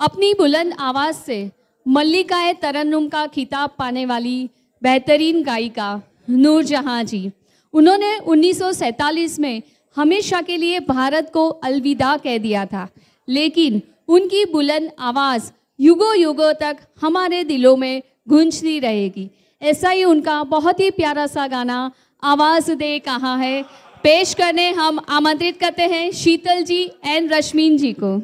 अपनी बुलंद आवाज़ से मल्लिकाए तरन्नुम का खिताब पाने वाली बेहतरीन गायिका नूर जहाँ जी उन्होंने 1947 में हमेशा के लिए भारत को अलविदा कह दिया था लेकिन उनकी बुलंद आवाज़ युगों युगों तक हमारे दिलों में गूंजती रहेगी ऐसा ही उनका बहुत ही प्यारा सा गाना आवाज़ दे कहाँ है पेश करने हम आमंत्रित करते हैं शीतल जी एंड रश्मीन जी को